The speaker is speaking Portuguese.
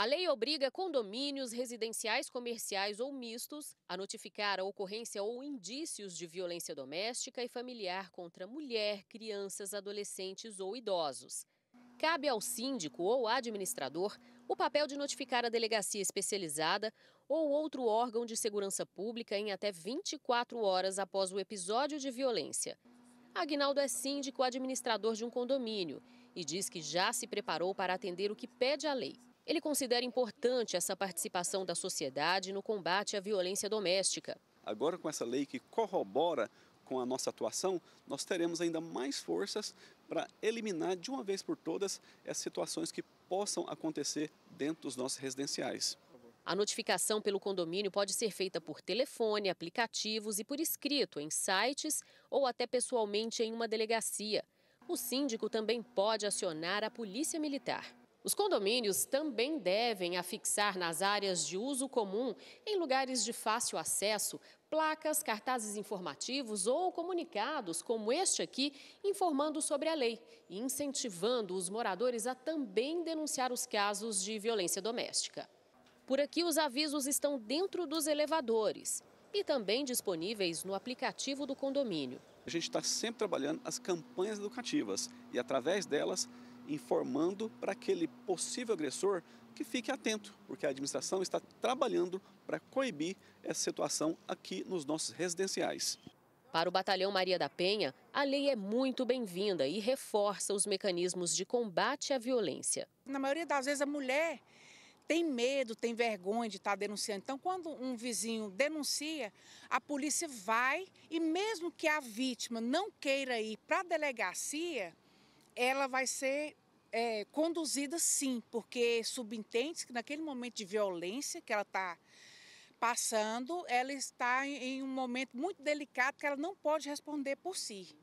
A lei obriga condomínios residenciais comerciais ou mistos a notificar a ocorrência ou indícios de violência doméstica e familiar contra mulher, crianças, adolescentes ou idosos. Cabe ao síndico ou administrador o papel de notificar a delegacia especializada ou outro órgão de segurança pública em até 24 horas após o episódio de violência. Agnaldo é síndico administrador de um condomínio e diz que já se preparou para atender o que pede a lei. Ele considera importante essa participação da sociedade no combate à violência doméstica. Agora, com essa lei que corrobora com a nossa atuação, nós teremos ainda mais forças para eliminar de uma vez por todas as situações que possam acontecer dentro dos nossos residenciais. A notificação pelo condomínio pode ser feita por telefone, aplicativos e por escrito em sites ou até pessoalmente em uma delegacia. O síndico também pode acionar a Polícia Militar. Os condomínios também devem afixar nas áreas de uso comum, em lugares de fácil acesso, placas, cartazes informativos ou comunicados, como este aqui, informando sobre a lei e incentivando os moradores a também denunciar os casos de violência doméstica. Por aqui, os avisos estão dentro dos elevadores e também disponíveis no aplicativo do condomínio. A gente está sempre trabalhando as campanhas educativas e, através delas, informando para aquele possível agressor que fique atento, porque a administração está trabalhando para coibir essa situação aqui nos nossos residenciais. Para o Batalhão Maria da Penha, a lei é muito bem-vinda e reforça os mecanismos de combate à violência. Na maioria das vezes, a mulher tem medo, tem vergonha de estar tá denunciando. Então, quando um vizinho denuncia, a polícia vai e, mesmo que a vítima não queira ir para a delegacia, ela vai ser é, conduzida sim, porque subentende que naquele momento de violência que ela está passando, ela está em um momento muito delicado que ela não pode responder por si.